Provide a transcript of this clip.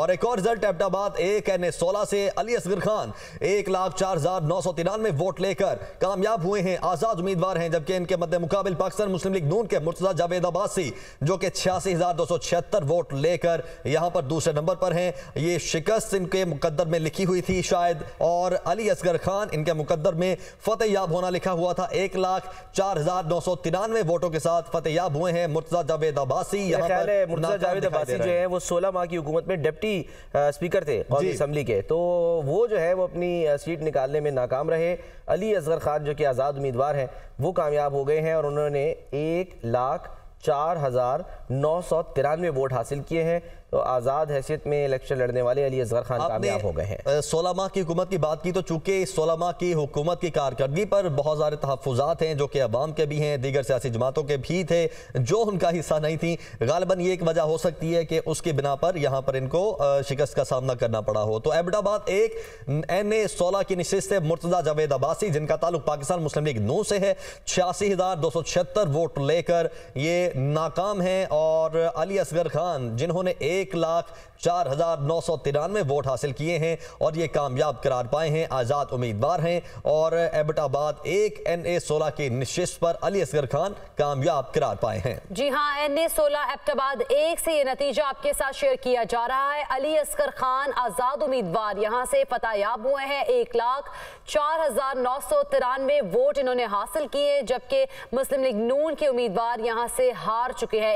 और एक और रिजल्ट अहमदाबाद एक एन ए सोलह से अली असगर खान एक लाख चार हजार नौ सौ तिरानवे वोट लेकर कामयाब हुए हैं आजाद उम्मीदवार हैं जबकि इनके मद्द मुकाबले पाकिस्तान मुस्लिम लीग नून के मुर्तजा जावेद अब्बासी जो कि छियासी हजार दो सौ छिहत्तर वोट लेकर यहां पर दूसरे नंबर पर हैं ये शिकस्त इनके मुकदर में लिखी हुई थी शायद और अली असगर खान इनके मुकदर में फतेह याब होना लिखा हुआ था एक लाख चार हजार नौ सौ तिरानवे वोटों के साथ फतेह याब हुए हैं मुर्तजा जावेद अब्बासी जावेद अब्बासी जो है वो सोलह माह की हुकूमत में डिप्टी स्पीकर थे कौमी असम्बली के तो वो जो है वो अपनी सीट निकालने में नाकाम रहे अली असगर खान जो कि आज़ाद उम्मीदवार हैं वो कामयाब हो गए हैं और उन्होंने एक लाख चार हज़ार नौ सौ तिरानवे वोट हासिल किए हैं तो आज़ाद हैसियत में इलेक्शन लड़ने वाले अली असगर खान कामयाब हो गए हैं सोलह माह की हुकूमत की बात की तो चूंकि सोलह माह की हुकूमत की कारकर्दगी पर बहुत सारे तहफात हैं जो कि अवाम के भी हैं दीगर सियासी जमातों के भी थे जो उनका हिस्सा नहीं थी गालबन ये एक वजह हो सकती है कि उसके बिना पर यहाँ पर इनको शिकस्त का सामना करना पड़ा हो तो एबडाबाद एक एन ए सोलह की नशस्त है मुर्तजा जावेद अबासी जिनका ताल्लुक पाकिस्तान मुस्लिम लीग नौ से है छियासी हज़ार दो सौ छिहत्तर वोट लेकर ये नाकाम है और अली असगर खान जिन्होंने एक एक लाख चार हजार नौ सौ तिरानवे वोट हासिल किए हैं और ये कामयाब करार पाए हैं आज़ाद उम्मीदवार हैं और एबटाबाद एक एन ए सोलह की निश्चित पर अली असगर खान कामयाब करार पाए हैं जी हाँ एन ए सोलह एबटाबाद एक से ये नतीजा आपके साथ शेयर किया जा रहा है अली असगर खान आज़ाद उम्मीदवार यहाँ से याब हुए हैं एक लाख चार हजार नौ सौ तिरानवे वोट इन्होंने हासिल किए जबकि मुस्लिम लीग नून के उम्मीदवार यहाँ से हार चुके हैं